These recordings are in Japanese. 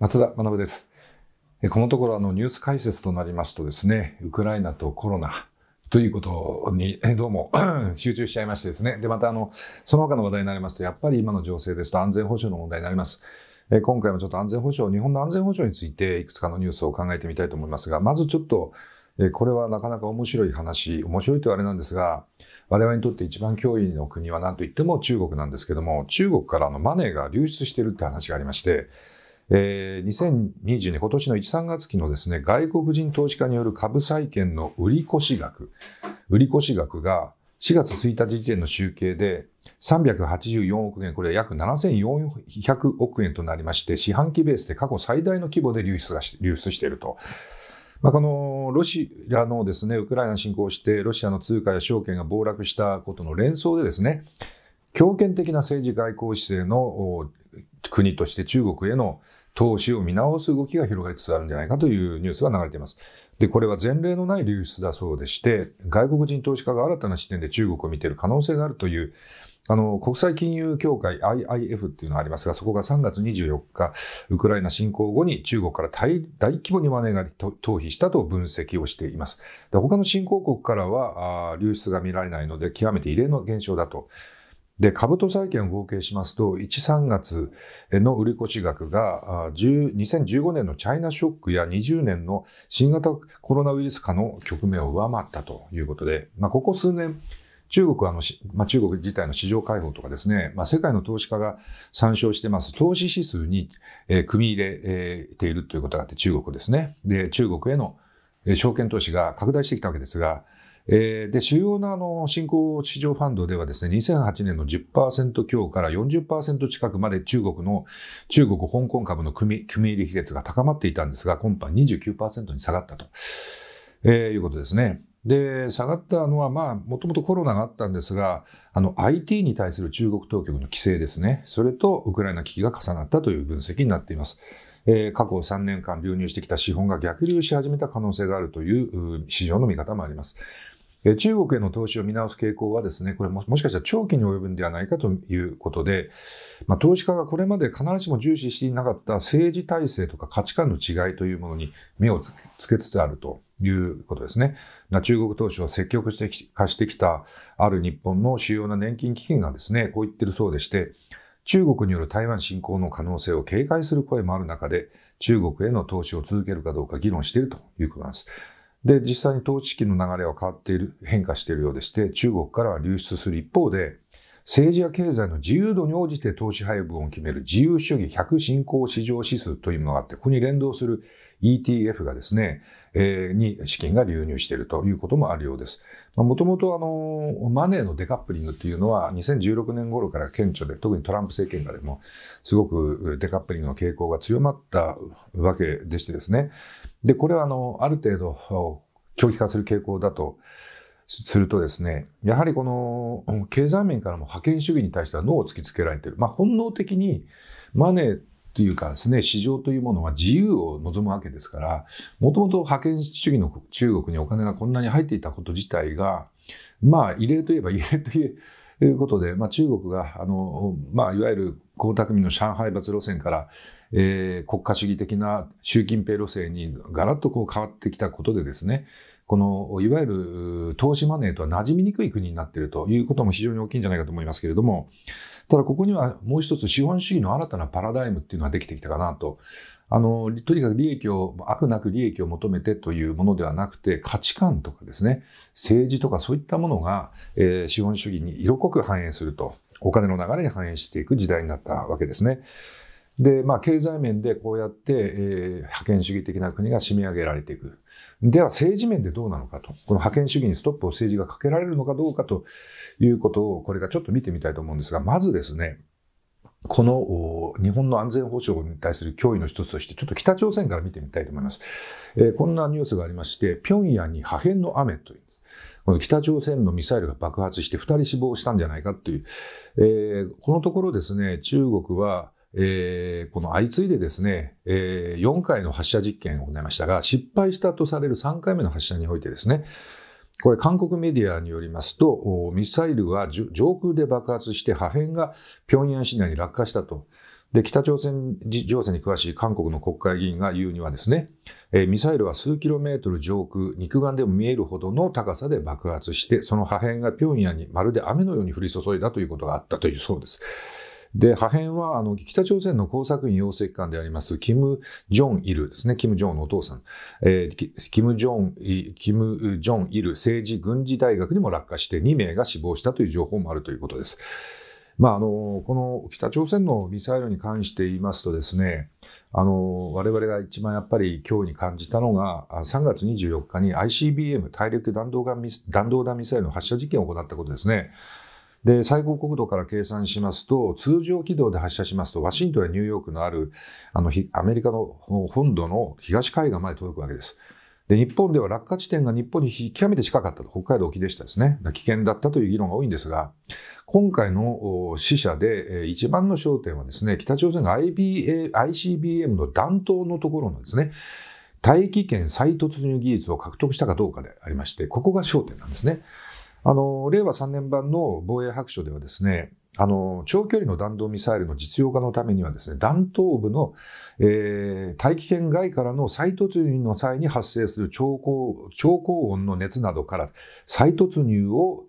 松田学です。このところあのニュース解説となりますとですね、ウクライナとコロナということにどうも 集中しちゃいましてですね、でまたあのその他の話題になりますと、やっぱり今の情勢ですと安全保障の問題になります。今回もちょっと安全保障、日本の安全保障についていくつかのニュースを考えてみたいと思いますが、まずちょっとこれはなかなか面白い話、面白いとあれなんですが、我々にとって一番脅威の国は何といっても中国なんですけども、中国からのマネーが流出してるって話がありまして、えー、2022年、今年の1、3月期のですね、外国人投資家による株債券の売り越し額、売り越し額が4月1日時点の集計で384億円、これは約7400億円となりまして、四半期ベースで過去最大の規模で流出が流出していると。まあ、このロシアのですね、ウクライナ侵攻して、ロシアの通貨や証券が暴落したことの連想でですね、強権的な政治外交姿勢の国として中国への投資を見直す動きが広がりつつあるんじゃないかというニュースが流れています。で、これは前例のない流出だそうでして、外国人投資家が新たな視点で中国を見ている可能性があるという、あの、国際金融協会 IIF っていうのがありますが、そこが3月24日、ウクライナ侵攻後に中国から大規模にマネーが逃避したと分析をしています。で他の新興国からは流出が見られないので、極めて異例の現象だと。で、株と債券を合計しますと、1、3月の売り越し額が、2015年のチャイナショックや20年の新型コロナウイルス化の局面を上回ったということで、まあ、ここ数年、中国はあの、まあ、中国自体の市場開放とかですね、まあ、世界の投資家が参照してます投資指数に、えー、組み入れ、えー、ているということがあって中国ですね。で、中国への証券投資が拡大してきたわけですが、えー、で主要なあの新興市場ファンドではですね2008年の10%強から40%近くまで中国の中国香港株の組組入り比率が高まっていたんですが今般29%に下がったと、えー、いうことですね。で下がったのは、まあ、もともとコロナがあったんですが、IT に対する中国当局の規制ですね、それとウクライナ危機が重なったという分析になっています。えー、過去3年間流入してきた資本が逆流し始めた可能性があるという市場の見方もあります。中国への投資を見直す傾向はですね、これもしかしたら長期に及ぶんではないかということで、まあ、投資家がこれまで必ずしも重視していなかった政治体制とか価値観の違いというものに目をつけつつあるということですね。中国投資を積極的化してきたある日本の主要な年金基金がですね、こう言ってるそうでして、中国による台湾侵攻の可能性を警戒する声もある中で、中国への投資を続けるかどうか議論しているということなんです。で、実際に統治金の流れは変わっている、変化しているようでして、中国からは流出する一方で、政治や経済の自由度に応じて投資配分を決める自由主義100進興市場指数というものがあって、ここに連動する ETF がですね、えー、に資金が流入しているということもあるようです。もともとあの、マネーのデカップリングというのは2016年頃から顕著で、特にトランプ政権下でもすごくデカップリングの傾向が強まったわけでしてですね、で、これはあの、ある程度、長期化する傾向だとするとですね、やはりこの経済面からも覇権主義に対しては脳を突きつけられている。まあ、本能的にマネーというかですね、市場というものは自由を望むわけですから、もともと覇権主義の中国にお金がこんなに入っていたこと自体が、まあ、異例といえば異例という、いうことで、まあ、中国が、あの、まあ、いわゆる江沢民の上海罰路線から、えー、国家主義的な習近平路線にガラッとこう変わってきたことでですね、この、いわゆる投資マネーとは馴染みにくい国になっているということも非常に大きいんじゃないかと思いますけれども、ただここにはもう一つ資本主義の新たなパラダイムっていうのができてきたかなと。あの、とにかく利益を、悪なく利益を求めてというものではなくて、価値観とかですね、政治とかそういったものが、えー、資本主義に色濃く反映すると、お金の流れに反映していく時代になったわけですね。で、まあ、経済面でこうやって、えー、覇権主義的な国が締め上げられていく。では、政治面でどうなのかと。この覇権主義にストップを政治がかけられるのかどうかということを、これからちょっと見てみたいと思うんですが、まずですね、この日本の安全保障に対する脅威の一つとして、ちょっと北朝鮮から見てみたいと思います。えー、こんなニュースがありまして、平壌に破片の雨という。この北朝鮮のミサイルが爆発して2人死亡したんじゃないかという、えー、このところですね、中国は、えー、この相次いでですね、えー、4回の発射実験を行いましたが、失敗したとされる3回目の発射においてですね、これ、韓国メディアによりますと、ミサイルは上空で爆発して破片が平壌市内に落下したと。で、北朝鮮情勢に詳しい韓国の国会議員が言うにはですね、えー、ミサイルは数キロメートル上空、肉眼でも見えるほどの高さで爆発して、その破片が平壌にまるで雨のように降り注いだということがあったというそうです。で、破片はあの北朝鮮の工作員養成機関であります、キム・ジョン・イルですね、キム・ジョンのお父さん、えー、キム・ジョン、キム・ジョン・イル政治軍事大学にも落下して2名が死亡したという情報もあるということです。まあ、あのこの北朝鮮のミサイルに関して言いますとですねあの我々が一番やっぱり今日に感じたのが3月24日に ICBM 大陸弾道弾弾道弾ミサイルの発射実験を行ったことですね。で、最高国土から計算しますと、通常軌道で発射しますと、ワシントンやニューヨークのある、あの、アメリカの本土の東海岸まで届くわけです。で、日本では落下地点が日本に極めて近かったと、北海道沖でしたですね。危険だったという議論が多いんですが、今回の死者で一番の焦点はですね、北朝鮮が IBA ICBM の弾頭のところのですね、大気圏再突入技術を獲得したかどうかでありまして、ここが焦点なんですね。あの、令和3年版の防衛白書ではですね、あの、長距離の弾道ミサイルの実用化のためにはですね、弾頭部の、えー、大気圏外からの再突入の際に発生する超高超高温の熱などから再突入を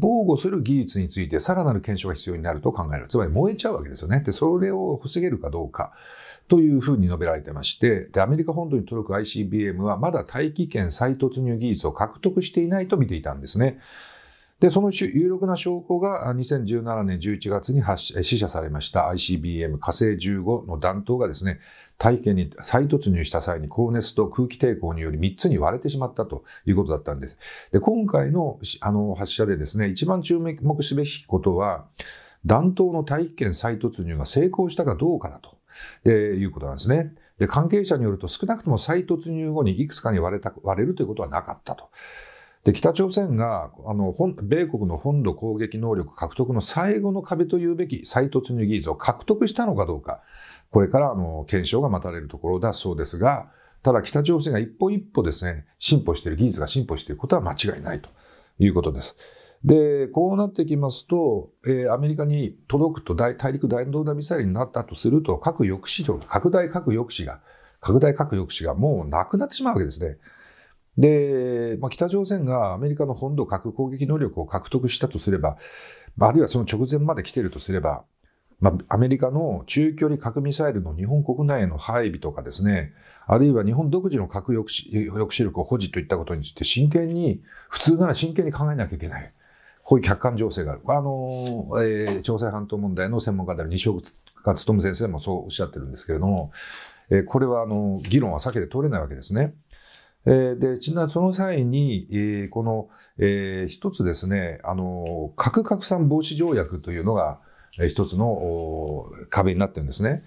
防護する技術についてさらなる検証が必要になると考える。つまり燃えちゃうわけですよね。で、それを防げるかどうか。というふうに述べられてまして、で、アメリカ本土に届く ICBM はまだ大気圏再突入技術を獲得していないと見ていたんですね。で、その有力な証拠が2017年11月に死射されました ICBM 火星15の弾頭がですね、大気に再突入した際に高熱と空気抵抗により3つに割れてしまったということだったんです。で、今回のあの発射でですね、一番注目すべきことは、弾頭の大気圏再突入が成功したかどうかだと。でいうことなんですね。で、関係者によると少なくとも再突入後にいくつかに割れた割れるということはなかったと。で北朝鮮があの米国の本土攻撃能力獲得の最後の壁というべき再突入技術を獲得したのかどうか、これからあの検証が待たれるところだそうですが、ただ北朝鮮が一歩一歩ですね、進歩している、技術が進歩していることは間違いないということです。でこうなってきますと、えー、アメリカに届くと大大陸弾道弾ミサイルになったとすると核抑止力拡大核抑止が拡大核抑止がもうなくなってしまうわけですね。で、まあ、北朝鮮がアメリカの本土核攻撃能力を獲得したとすれば、あるいはその直前まで来てるとすれば、まあ、アメリカの中距離核ミサイルの日本国内への配備とかですね、あるいは日本独自の核抑止抑止力を保持といったことについて真剣に、普通なら真剣に考えなきゃいけない。こういう客観情勢がある。あの、えー、朝鮮半島問題の専門家である西岡勉先生もそうおっしゃってるんですけれども、えー、これはあの、議論は避けて通れないわけですね。えで、ちなその際に、えー、この、えー、一つですね、あの、核拡散防止条約というのが、一つの壁になってるんですね。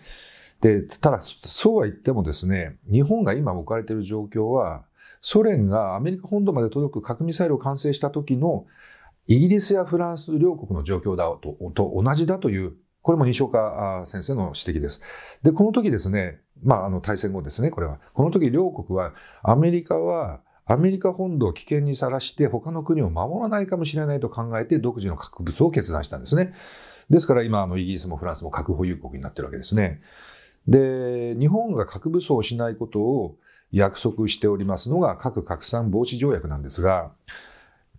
で、ただ、そうは言ってもですね、日本が今置かれている状況は、ソ連がアメリカ本土まで届く核ミサイルを完成した時のイギリスやフランス両国の状況だとと同じだという、これも西岡先生の指摘です。で、この時ですね、まあ、あの、大戦後ですね、これは。この時両国は、アメリカは、アメリカ本土を危険にさらして他の国を守らないかもしれないと考えて独自の核武装を決断したんですね。ですから今あのイギリスもフランスも核保有国になってるわけですね。で、日本が核武装をしないことを約束しておりますのが核拡散防止条約なんですが、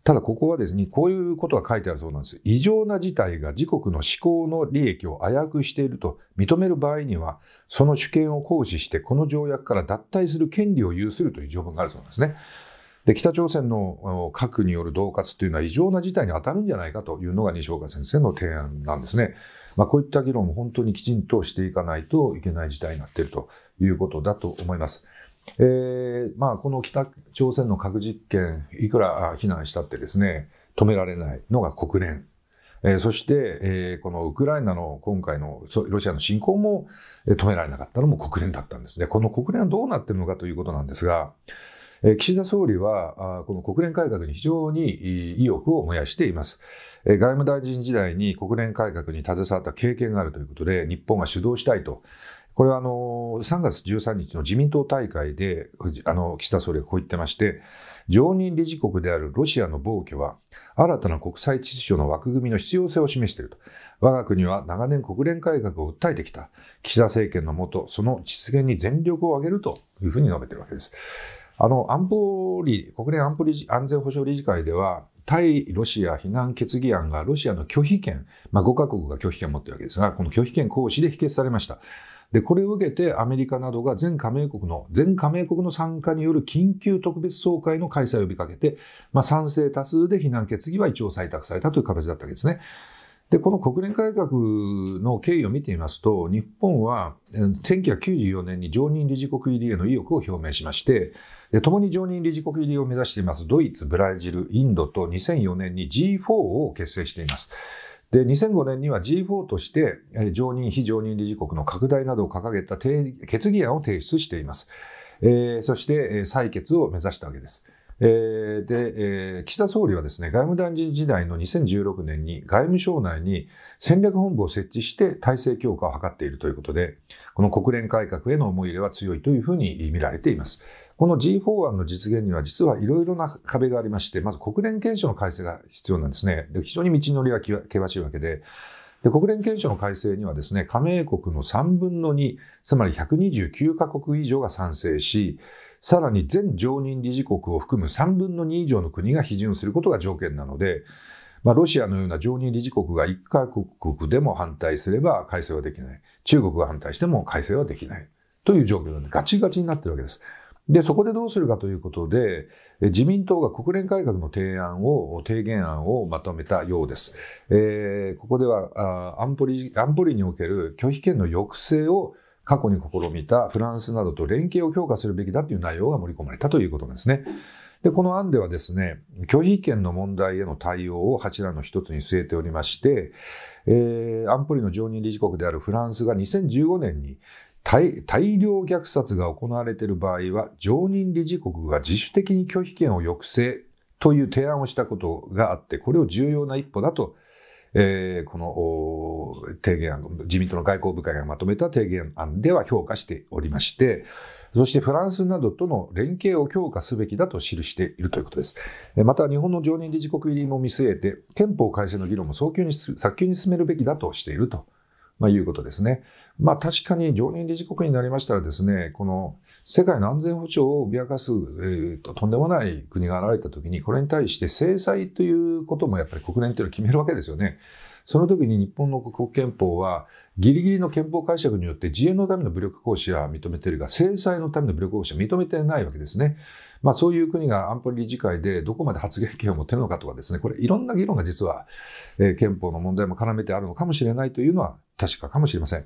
ただここはですね、こういうことが書いてあるそうなんです。異常な事態が自国の思考の利益を危うくしていると認める場合には、その主権を行使して、この条約から脱退する権利を有するという条文があるそうなんですね。で北朝鮮の核による恫喝というのは異常な事態に当たるんじゃないかというのが西岡先生の提案なんですね。まあ、こういった議論も本当にきちんとしていかないといけない事態になっているということだと思います。えーまあ、この北朝鮮の核実験、いくら非難したってですね、止められないのが国連。えー、そして、えー、このウクライナの今回のロシアの侵攻も止められなかったのも国連だったんですね。この国連はどうなってるのかということなんですが、岸田総理は、この国連改革に非常に意欲を燃やしています。外務大臣時代に国連改革に携わった経験があるということで、日本が主導したいとこれはあの3月13日の自民党大会であの岸田総理がこう言ってまして常任理事国であるロシアの暴挙は新たな国際秩序の枠組みの必要性を示していると我が国は長年国連改革を訴えてきた岸田政権のもとその実現に全力を挙げるというふうに述べているわけです。あの安保理国連安保理安全保障理事会では対ロシア非難決議案がロシアの拒否権、まあ、5カ国が拒否権を持っているわけですがこの拒否権行使で否決されました。で、これを受けてアメリカなどが全加盟国の、全加盟国の参加による緊急特別総会の開催を呼びかけて、まあ、賛成多数で非難決議は一応採択されたという形だったわけですね。で、この国連改革の経緯を見てみますと、日本は1994年に常任理事国入りへの意欲を表明しまして、共に常任理事国入りを目指していますドイツ、ブラジル、インドと2004年に G4 を結成しています。で、2005年には G4 として、常任、非常任理事国の拡大などを掲げた決議案を提出しています。えー、そして、採決を目指したわけです。で、岸田総理はですね、外務大臣時代の2016年に外務省内に戦略本部を設置して体制強化を図っているということで、この国連改革への思い入れは強いというふうに見られています。この G4 案の実現には実はいろいろな壁がありまして、まず国連憲章の改正が必要なんですね。で非常に道のりは険しいわけで、で国連憲章の改正にはですね、加盟国の3分の2、つまり129カ国以上が賛成し、さらに全常任理事国を含む3分の2以上の国が批准することが条件なので、まあ、ロシアのような常任理事国が1カ国でも反対すれば改正はできない。中国が反対しても改正はできない。という状況なんで、ガチガチになってるわけです。で、そこでどうするかということで、自民党が国連改革の提案を、提言案をまとめたようです。えー、ここでは安保理、安保理における拒否権の抑制を過去に試みたフランスなどと連携を強化するべきだという内容が盛り込まれたということですね。で、この案ではですね、拒否権の問題への対応を柱の一つに据えておりまして、えー、安保理の常任理事国であるフランスが2015年に大量虐殺が行われている場合は、常任理事国が自主的に拒否権を抑制という提案をしたことがあって、これを重要な一歩だと、えー、この提言案、自民党の外交部会がまとめた提言案では評価しておりまして、そしてフランスなどとの連携を強化すべきだと記しているということです。また、日本の常任理事国入りも見据えて、憲法改正の議論も早急に、早急に進めるべきだとしていると。まあ、いうことですね。まあ、確かに常任理事国になりましたらですね、この世界の安全保障を脅かす、えーと、とんでもない国が現れたときに、これに対して制裁ということもやっぱり国連というのは決めるわけですよね。その時に日本の国憲法は、ギリギリの憲法解釈によって自衛のための武力行使は認めているが、制裁のための武力行使は認めてないわけですね。まあ、そういう国が安保理事会でどこまで発言権を持っているのかとかですね、これいろんな議論が実は、えー、憲法の問題も絡めてあるのかもしれないというのは確かかもしれません。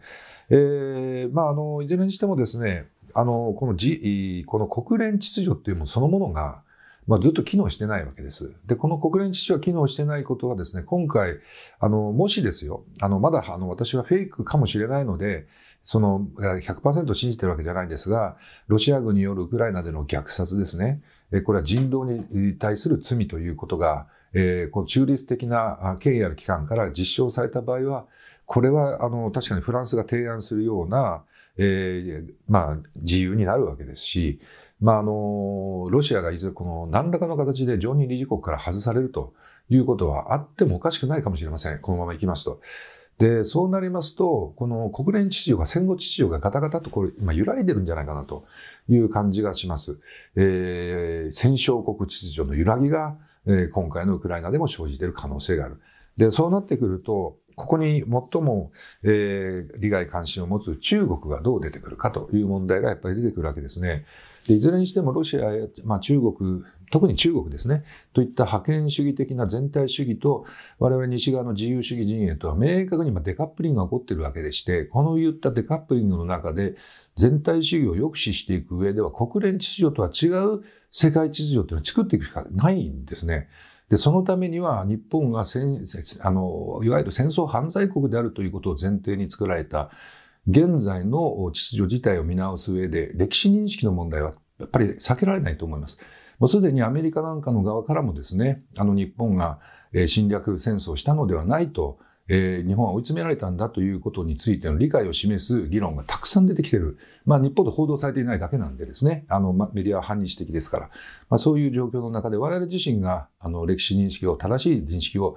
えー、まあ、あの、いずれにしてもですね、あの、このじ、この国連秩序っていうものそのものが、まあ、ずっと機能してないわけです。で、この国連秩序は機能してないことはですね、今回、あの、もしですよ、あの、まだ、あの、私はフェイクかもしれないので、その100%信じてるわけじゃないんですが、ロシア軍によるウクライナでの虐殺ですね、これは人道に対する罪ということが、えー、この中立的な権威ある機関から実証された場合は、これはあの確かにフランスが提案するような、えーまあ、自由になるわけですし、まあ、あのロシアがいずれこの何らかの形で常任理事国から外されるということはあってもおかしくないかもしれません、このままいきますと。で、そうなりますと、この国連秩序が、戦後秩序がガタガタとこれ今揺らいでるんじゃないかなという感じがします。えー、戦勝国秩序の揺らぎが、えー、今回のウクライナでも生じている可能性がある。で、そうなってくると、ここに最も、えー、利害関心を持つ中国がどう出てくるかという問題がやっぱり出てくるわけですね。でいずれにしてもロシアや、まあ、中国特に中国ですねといった覇権主義的な全体主義と我々西側の自由主義陣営とは明確にデカップリングが起こっているわけでしてこの言ったデカップリングの中で全体主義を抑止していく上では国連秩序とは違う世界秩序というのを作っていくしかないんですね。でそのためには日本があのいわゆる戦争犯罪国であるということを前提に作られた現在の秩序自体を見直す上で歴史認識の問題はやっぱり避けられないと思います。もうすでにアメリカなんかの側からもですね、あの日本が侵略戦争したのではないと、えー、日本は追い詰められたんだということについての理解を示す議論がたくさん出てきてる。まあ日本で報道されていないだけなんでですね、あの、ま、メディアは反日的ですから、まあそういう状況の中で我々自身があの歴史認識を正しい認識を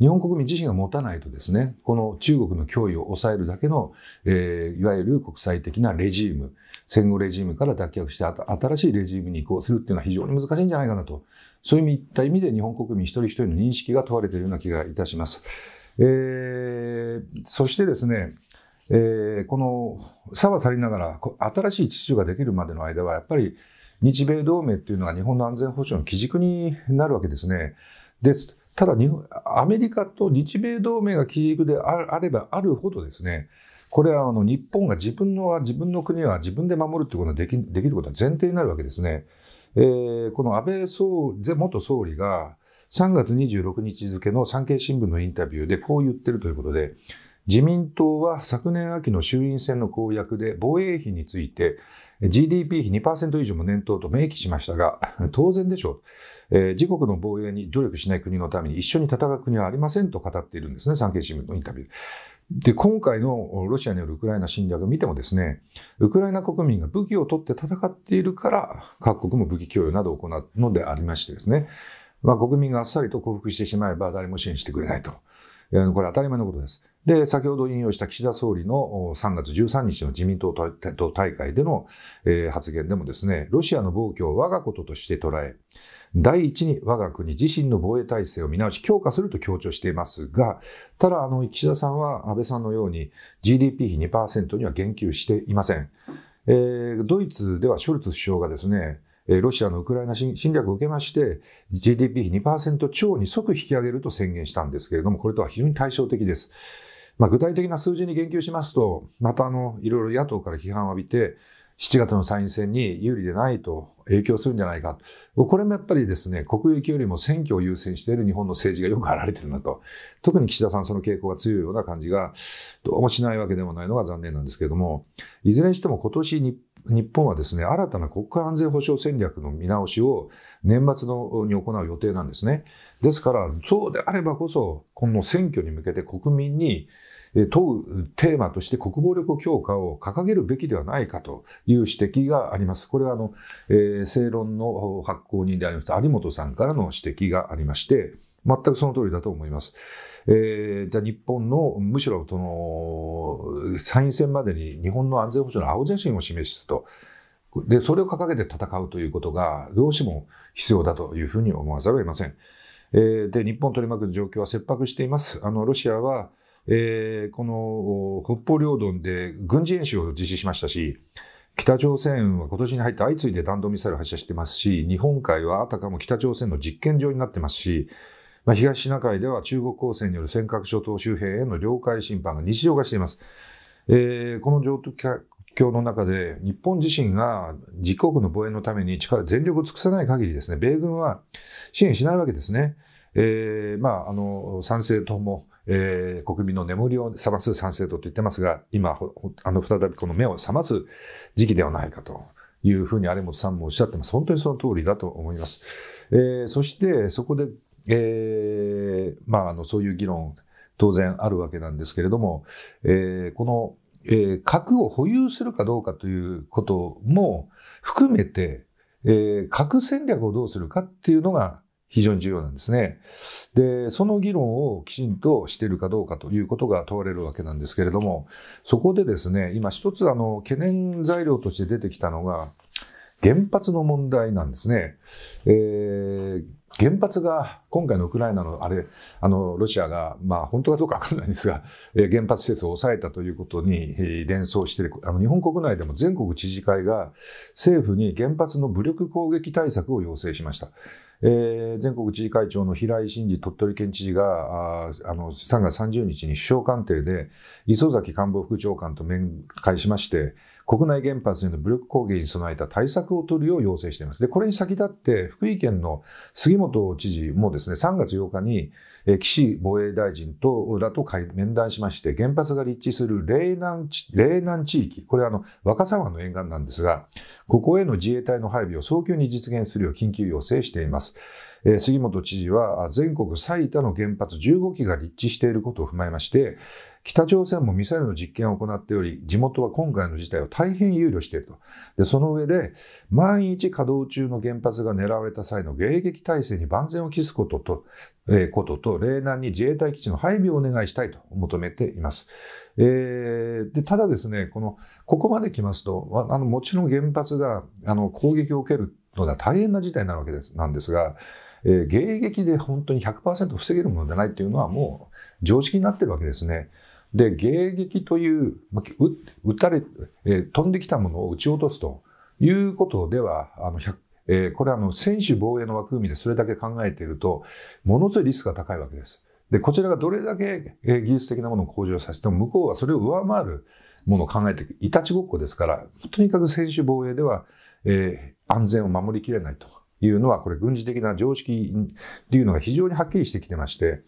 日本国民自身が持たないとですね、この中国の脅威を抑えるだけの、えー、いわゆる国際的なレジーム、戦後レジームから脱却して新しいレジームに移行するっていうのは非常に難しいんじゃないかなと、そういうった意味で日本国民一人一人の認識が問われているような気がいたします。えー、そしてですね、えー、この差は去りながら、新しい秩序ができるまでの間は、やっぱり日米同盟っていうのが日本の安全保障の基軸になるわけですね。です。ただ日本、アメリカと日米同盟が基軸であればあるほどですね、これはあの日本が自分の自分の国は自分で守るということができできることは前提になるわけですね。えー、この安倍総元総理が3月26日付の産経新聞のインタビューでこう言ってるということで、自民党は昨年秋の衆院選の公約で防衛費について GDP 比2%以上も念頭と明記しましたが当然でしょう、えー、自国の防衛に努力しない国のために一緒に戦う国はありませんと語っているんですね産経新聞のインタビューで今回のロシアによるウクライナ侵略を見てもですねウクライナ国民が武器を取って戦っているから各国も武器供与などを行うのでありましてですね、まあ、国民があっさりと降伏してしまえば誰も支援してくれないと。これ当たり前のことです。で、先ほど引用した岸田総理の3月13日の自民党大会での発言でもですね、ロシアの暴挙を我がこととして捉え、第一に我が国自身の防衛体制を見直し強化すると強調していますが、ただ、あの、岸田さんは安倍さんのように GDP 比2%には言及していません。えー、ドイツではショルツ首相がですね、ロシアのウクライナ侵略を受けまして、GDP 比2%超に即引き上げると宣言したんですけれども、これとは非常に対照的です。まあ、具体的な数字に言及しますと、またあの、いろいろ野党から批判を浴びて、7月の参院選に有利でないと影響するんじゃないか。これもやっぱりですね、国益よりも選挙を優先している日本の政治がよく表れてるなと。特に岸田さんその傾向が強いような感じが、どうもしないわけでもないのが残念なんですけれども、いずれにしても今年日日本はですね、新たな国家安全保障戦略の見直しを年末のに行う予定なんですね。ですから、そうであればこそ、この選挙に向けて国民に問うテーマとして国防力強化を掲げるべきではないかという指摘があります。これはあの、えー、正論の発行人であります、有本さんからの指摘がありまして、全くその通りだと思います。えー、じゃあ日本の、むしろその、参院選までに日本の安全保障の青写真を示すと。で、それを掲げて戦うということが、どうしても必要だというふうに思わざるを得ません。えー、で、日本を取り巻く状況は切迫しています。あの、ロシアは、えー、この北方領土で軍事演習を実施しましたし、北朝鮮は今年に入って相次いで弾道ミサイル発射してますし、日本海はあたかも北朝鮮の実験場になってますし、まあ、東シナ海では中国公船による尖閣諸島周辺への領海侵犯が日常化しています。えー、この状況の中で、日本自身が自国の防衛のために力、全力を尽くさない限りですね、米軍は支援しないわけですね。えー、まあ、あの、賛成党も、えー、国民の眠りを覚ます賛成党と言ってますが、今、あの、再びこの目を覚ます時期ではないかと。いうふうに有本さんもおっしゃってます。本当にその通りだと思います。えー、そして、そこでえー、まあ、あの、そういう議論、当然あるわけなんですけれども、えー、この、えー、核を保有するかどうかということも含めて、えー、核戦略をどうするかっていうのが非常に重要なんですね。で、その議論をきちんとしているかどうかということが問われるわけなんですけれども、そこでですね、今一つあの懸念材料として出てきたのが、原発の問題なんですね。えー、原発が今回のウクライナのあれあのロシアが、まあ、本当かどうかわかんないんですが、え原発施設を抑えたということに連想してあの日本国内でも全国知事会が政府に原発の武力攻撃対策を要請しました。えー、全国知事会長の平井真二鳥取県知事がああの3月30日に首相官邸で磯崎官房副長官と面会しまして、国内原発への武力攻撃に備えた対策を取るよう要請しています。で、これに先立って、福井県の杉本知事もですね、3月8日に、岸防衛大臣とらと面談しまして、原発が立地する霊南霊南地域、これはあの、若狭湾の沿岸なんですが、ここへの自衛隊の配備を早急に実現するよう緊急要請しています。杉本知事は全国最多の原発15基が立地していることを踏まえまして、北朝鮮もミサイルの実験を行っており、地元は今回の事態を大変憂慮していると。で、その上で、万一稼働中の原発が狙われた際の迎撃体制に万全を期すことと、えー、ことと、霊難に自衛隊基地の配備をお願いしたいと求めています。えー、で、ただですね、この、ここまで来ますと、あの、もちろん原発が、あの、攻撃を受けるのは大変な事態なわけです、なんですが、えー、迎撃で本当に100%防げるものでないっていうのはもう常識になってるわけですね。で、迎撃という、撃たれ、えー、飛んできたものを撃ち落とすということでは、あの、えー、これはあの、専守防衛の枠組みでそれだけ考えていると、ものすごいリスクが高いわけです。で、こちらがどれだけ、えー、技術的なものを向上させても、向こうはそれを上回るものを考えていたちごっこですから、とにかく専守防衛では、えー、安全を守りきれないというのは、これ軍事的な常識っていうのが非常にはっきりしてきてまして、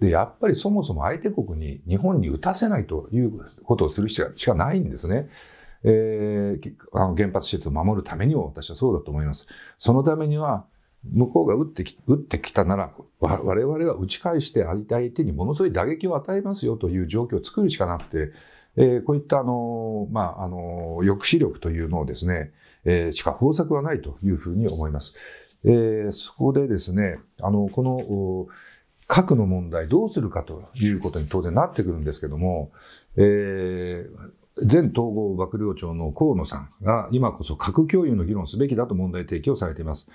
で、やっぱりそもそも相手国に日本に撃たせないということをするしかないんですね。えー、あの原発施設を守るためにも私はそうだと思います。そのためには、向こうが撃ってき撃ってきたなら、我々は打ち返して相手にものすごい打撃を与えますよという状況を作るしかなくて、えー、こういったあの、まあ、あの抑止力というのをですね、えー、しか方策はないというふうに思います。えー、そこでですね、あの、この、核の問題どうするかということに当然なってくるんですけども、えー前統合幕僚長の河野さんが今こそ核共有の議論すべきだと問題提起をされています。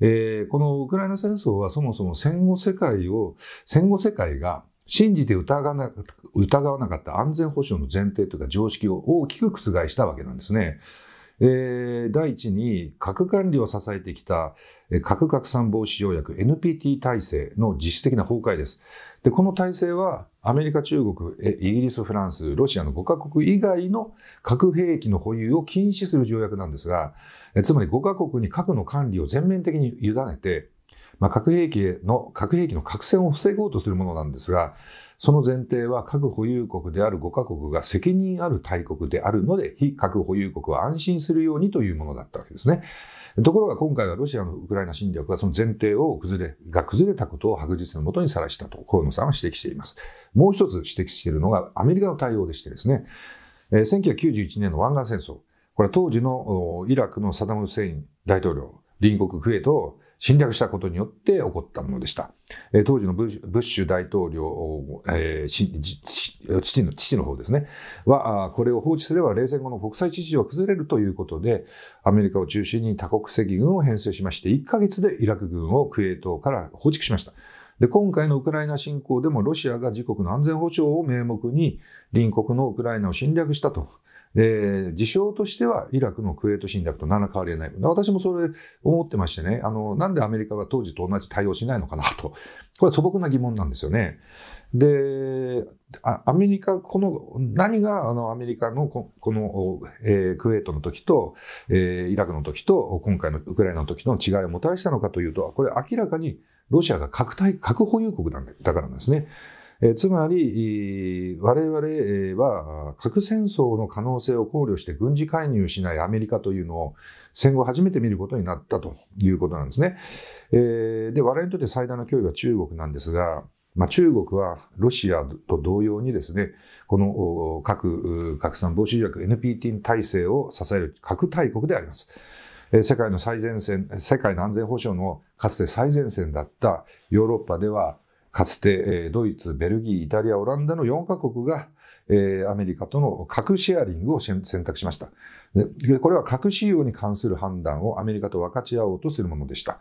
えー、このウクライナ戦争はそもそも戦後世界を、戦後世界が信じて疑わな疑わなかった安全保障の前提というか常識を大きく覆したわけなんですね。えー、第一に核管理を支えてきた核拡散防止条約 NPT 体制の実質的な崩壊です。で、この体制はアメリカ、中国、イギリス、フランス、ロシアの5カ国以外の核兵器の保有を禁止する条約なんですが、つまり5カ国に核の管理を全面的に委ねて、まあ、核兵器の、核兵器の核戦を防ごうとするものなんですが、その前提は核保有国である5カ国が責任ある大国であるので、非核保有国は安心するようにというものだったわけですね。ところが今回はロシアのウクライナ侵略はその前提を崩れ、が崩れたことを白日のもとにさらしたと河野さんは指摘しています。もう一つ指摘しているのがアメリカの対応でしてですね、1991年の湾岸戦争、これは当時のイラクのサダム・フセイン大統領、隣国クエイトを侵略したことによって起こったものでした。え当時のブッシュ大統領、えー、父の父の方ですね、はこれを放置すれば冷戦後の国際秩序は崩れるということで、アメリカを中心に多国籍軍を編成しまして、1ヶ月でイラク軍をクエートから放逐しました。で、今回のウクライナ侵攻でもロシアが自国の安全保障を名目に隣国のウクライナを侵略したと。で、事象としてはイラクのクウェート侵略と何ら変わりない。私もそれ思ってましてね、あの、なんでアメリカは当時と同じ対応しないのかなと。これ素朴な疑問なんですよね。で、アメリカ、この、何があのアメリカのこの、えー、クウェートの時と、えー、イラクの時と、今回のウクライナの時の違いをもたらしたのかというと、これ明らかにロシアが核対、核保有国だからなんですね。えつまり、我々は核戦争の可能性を考慮して軍事介入しないアメリカというのを戦後初めて見ることになったということなんですね。えで、我々にとって最大の脅威は中国なんですが、まあ、中国はロシアと同様にですね、この核拡散防止条約 NPT 体制を支える核大国であります。世界の最前線、世界の安全保障のかつて最前線だったヨーロッパではかつてドイツ、ベルギー、イタリア、オランダの4カ国がアメリカとの核シェアリングを選択しました。でこれは核使用に関する判断をアメリカと分かち合おうとするものでした。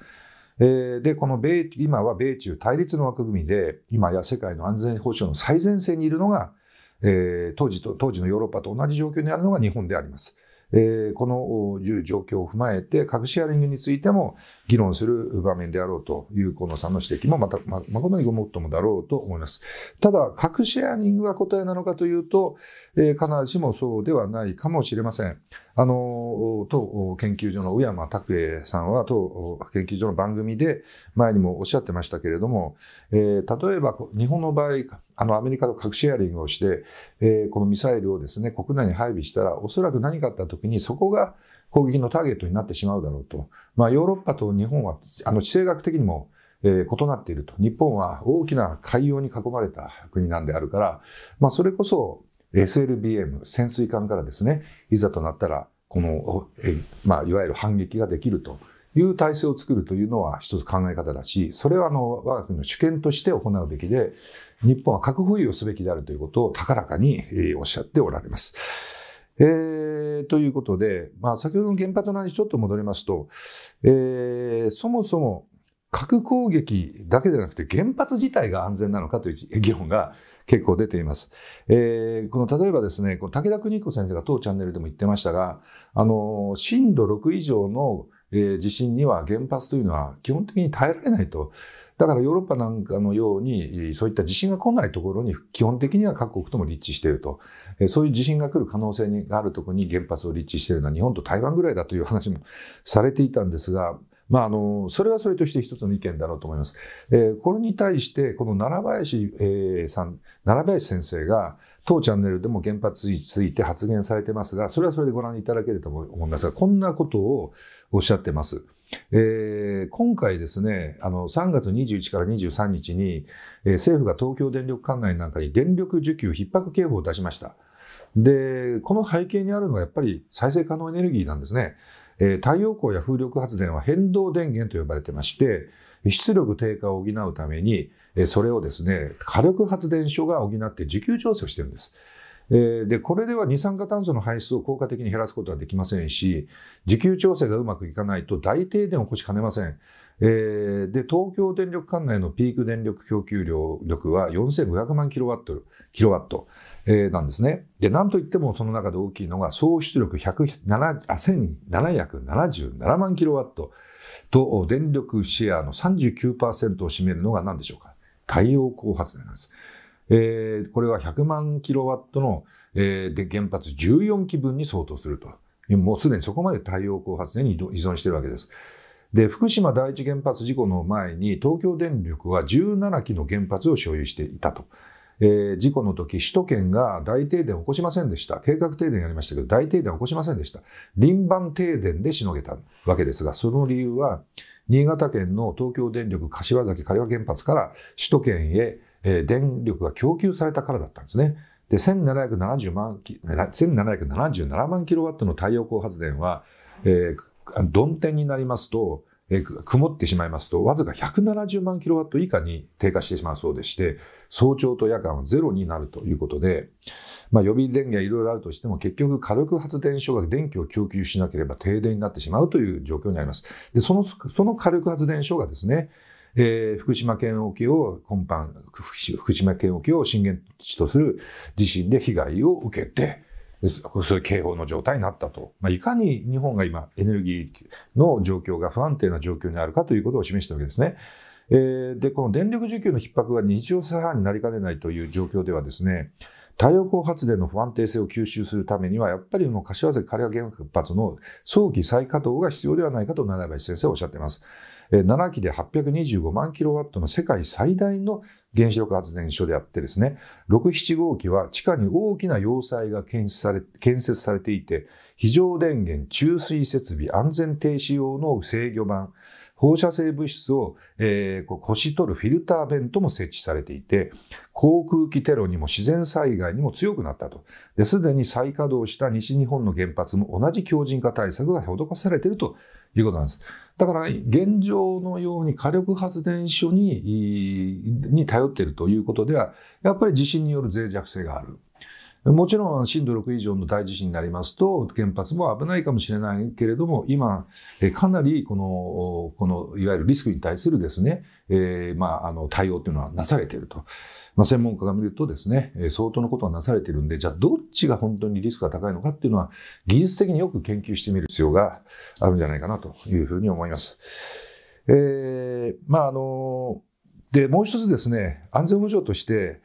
で、この米、今は米中対立の枠組みで、今や世界の安全保障の最前線にいるのが、えー、当時と、当時のヨーロッパと同じ状況にあるのが日本であります。えこの状況を踏まえて、核シェアリングについても議論する場面であろうという河野さんの指摘もまた、ま、誠にごもっともだろうと思います。ただ、核シェアリングが答えなのかというと、え必ずしもそうではないかもしれません。あの当研究所の宇山拓也さんは当研究所の番組で前にもおっしゃってましたけれども、えー、例えば日本の場合あのアメリカと核シェアリングをして、えー、このミサイルをですね国内に配備したらおそらく何かあった時にそこが攻撃のターゲットになってしまうだろうと、まあ、ヨーロッパと日本はあの地政学的にもえー、異なっていると。日本は大きな海洋に囲まれた国なんであるから、まあ、それこそ SLBM、潜水艦からですね、いざとなったら、この、まあ、いわゆる反撃ができるという体制を作るというのは一つ考え方だし、それはあの、我が国の主権として行うべきで、日本は核保有をすべきであるということを高らかにおっしゃっておられます。えー、ということで、まあ、先ほどの原発の話ちょっと戻りますと、えー、そもそも核攻撃だけではなくて原発自体が安全なのかという議論が結構出ています。えー、この例えばですね、この武田邦彦先生が当チャンネルでも言ってましたが、あの、震度6以上の、え地震には原発というのは基本的に耐えられないと。だからヨーロッパなんかのように、そういった地震が来ないところに基本的には各国とも立地していると。そういう地震が来る可能性があるところに原発を立地しているのは日本と台湾ぐらいだという話もされていたんですが、まあ、あのそれはそれとして一つの意見だろうと思います。えー、これに対してこの奈良林、えー、さん奈良林先生が当チャンネルでも原発について発言されてますがそれはそれでご覧いただけると思いますがこんなことをおっしゃってます。えー、今回ですね、あの3月21から23日に、えー、政府が東京電力管内なんかに電力需給逼迫警報を出しました。で、この背景にあるのはやっぱり再生可能エネルギーなんですね。太陽光や風力発電は変動電源と呼ばれてまして、出力低下を補うために、それをですね、火力発電所が補って需給調整をしてるんです。でこれでは二酸化炭素の排出を効果的に減らすことはできませんし需給調整がうまくいかないと大停電を起こしかねません。で東京電力管内のピーク電力供給量力は4500万キロワットキロワット、なんですね。で、なんといってもその中で大きいのが総出力1777万キロワットと電力シェアの39%を占めるのが何でしょうか。太陽光発電なんです。えー、これは100万キロワットの、えー、で原発14基分に相当すると。もうすでにそこまで太陽光発電に依存しているわけです。で、福島第一原発事故の前に東京電力は17基の原発を所有していたと。えー、事故の時、首都圏が大停電を起こしませんでした。計画停電やりましたけど、大停電を起こしませんでした。輪番停電でしのげたわけですが、その理由は、新潟県の東京電力柏崎刈羽原発から首都圏へ、えー、電力が供給されたからだったんですね。で、1770万、1777万キロワットの太陽光発電は、えー、曇天になりますと、え曇ってしまいますと、わずか170万キロワット以下に低下してしまうそうでして、早朝と夜間はゼロになるということで、まあ、予備電源いろいろあるとしても、結局火力発電所が電気を供給しなければ停電になってしまうという状況になります。で、その、その火力発電所がですね、えー、福島県沖を今般、福島県沖を震源地とする地震で被害を受けて、そういう警報の状態になったと、まあ、いかに日本が今、エネルギーの状況が不安定な状況にあるかということを示したわけですね。えー、でこの電力需給の逼迫が日常茶飯になりかねないという状況ではですね、太陽光発電の不安定性を吸収するためには、やっぱりの柏崎刈羽原発の早期再稼働が必要ではないかと奈良林先生はおっしゃっています。7基で825万キロワットの世界最大の原子力発電所であってですね、6、7号機は地下に大きな要塞が建設されていて、非常電源、注水設備、安全停止用の制御盤、放射性物質を、えー、こうし取るフィルター弁とも設置されていて、航空機テロにも自然災害にも強くなったと。すでに再稼働した西日本の原発も同じ強靭化対策が施されているということなんです。だから、現状のように火力発電所に、に頼っているということでは、やっぱり地震による脆弱性がある。もちろん震度6以上の大地震になりますと、原発も危ないかもしれないけれども、今、かなりこの、このいわゆるリスクに対するですね、えー、まあ、あの、対応というのはなされていると。まあ、専門家が見るとですね、相当のことはなされているんで、じゃあどっちが本当にリスクが高いのかっていうのは、技術的によく研究してみる必要があるんじゃないかなというふうに思います。えー、まあ、あの、で、もう一つですね、安全保障として、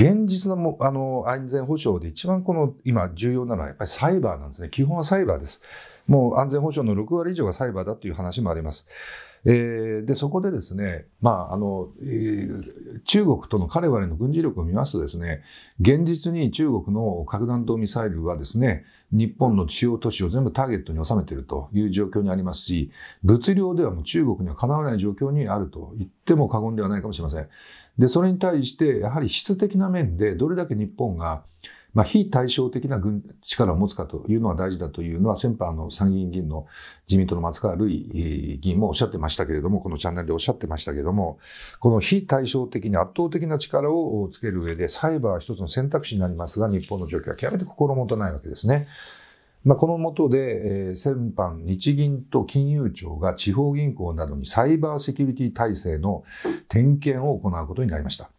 現実のあの安全保障で一番この今重要なのはやっぱりサイバーなんですね。基本はサイバーです。もう安全保障の6割以上がサイバーだという話もあります。えー、でそこでですね、まああのえ中国との彼々の軍事力を見ますとですね現実に中国の核弾頭ミサイルはですね日本の主要都市を全部ターゲットに収めているという状況にありますし物量ではもう中国にはかなわない状況にあると言っても過言ではないかもしれません。でそれに対してやはり質的な面でどれだけ日本がまあ、非対照的な軍力を持つかというのは大事だというのは、先般の参議院議員の自民党の松川るい議員もおっしゃってましたけれども、このチャンネルでおっしゃってましたけれども、この非対照的に圧倒的な力をつける上で、サイバーは一つの選択肢になりますが、日本の状況は極めて心もとないわけですね。まあ、このもとで、先般日銀と金融庁が地方銀行などにサイバーセキュリティ体制の点検を行うことになりました。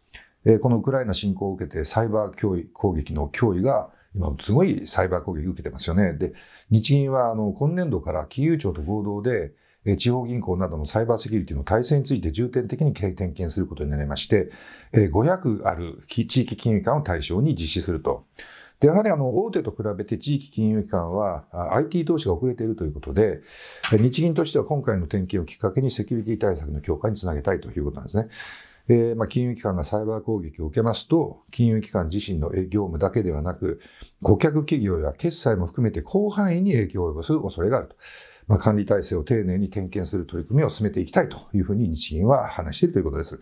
このウクライナ侵攻を受けてサイバー脅威攻撃の脅威が今すごいサイバー攻撃を受けてますよね。で、日銀はあの今年度から金融庁と合同で、地方銀行などのサイバーセキュリティの体制について重点的に点検することになりまして、500ある地域金融機関を対象に実施すると。で、やはりあの、大手と比べて地域金融機関は IT 投資が遅れているということで、日銀としては今回の点検をきっかけにセキュリティ対策の強化につなげたいということなんですね。えー、まあ、金融機関がサイバー攻撃を受けますと、金融機関自身の業務だけではなく、顧客企業や決済も含めて広範囲に影響を及ぼす恐れがあると。まあ、管理体制を丁寧に点検する取り組みを進めていきたいというふうに日銀は話しているということです。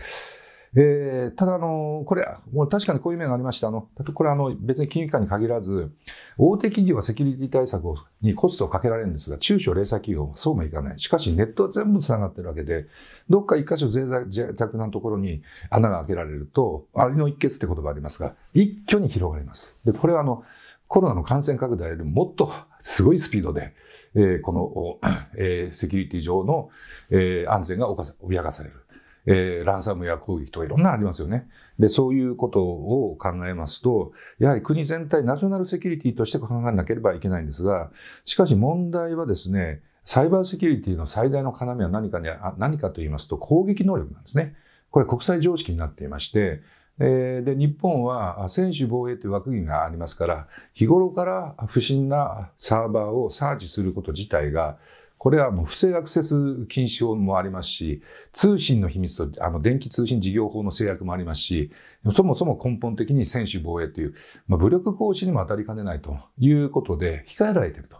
えー、ただ、あの、これ、もう確かにこういう面がありました。あの、これ、あの、別に金融機関に限らず、大手企業はセキュリティ対策にコストをかけられるんですが、中小零細企業はそうもいかない。しかし、ネットは全部繋がってるわけで、どっか一箇所贅沢なところに穴が開けられると、ありの一欠って言葉ありますが、一挙に広がります。で、これはあの、コロナの感染拡大よりもっとすごいスピードで、えー、この、えー、セキュリティ上の、えー、安全が脅かされる。えー、ランサムや攻撃とかいろんなありますよね。で、そういうことを考えますと、やはり国全体、ナショナルセキュリティとして考えなければいけないんですが、しかし問題はですね、サイバーセキュリティの最大の要は何かに、何かと言いますと攻撃能力なんですね。これ国際常識になっていまして、えー、で、日本は専守防衛という枠組みがありますから、日頃から不審なサーバーをサーチすること自体が、これはもう不正アクセス禁止法もありますし、通信の秘密と、あの、電気通信事業法の制約もありますし、そもそも根本的に専守防衛という、まあ、武力行使にも当たりかねないということで、控えられていると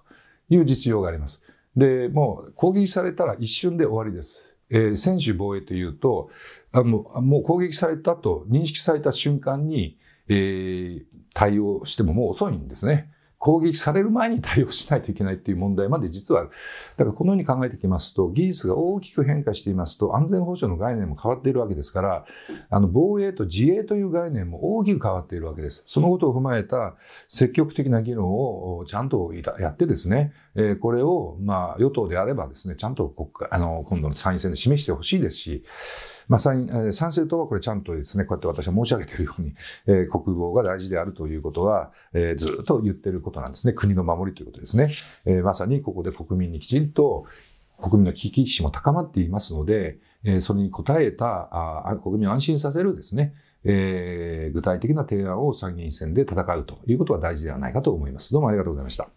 いう実情があります。で、もう攻撃されたら一瞬で終わりです。えー、専守防衛というと、あのもう攻撃されたと認識された瞬間に、えー、対応してももう遅いんですね。攻撃される前に対応しないといけないという問題まで実はある。だからこのように考えてきますと、技術が大きく変化していますと、安全保障の概念も変わっているわけですから、あの防衛と自衛という概念も大きく変わっているわけです。そのことを踏まえた積極的な議論をちゃんとやってですね、これをまあ与党であればですね、ちゃんと国会あの今度の参院選で示してほしいですし、まあ、賛成党はこれちゃんとですね、こうやって私は申し上げているように、えー、国防が大事であるということは、えー、ずっと言ってることなんですね。国の守りということですね。えー、まさにここで国民にきちんと、国民の危機意識も高まっていますので、えー、それに応えたあ、国民を安心させるですね、えー、具体的な提案を参議院選で戦うということは大事ではないかと思います。どうもありがとうございました。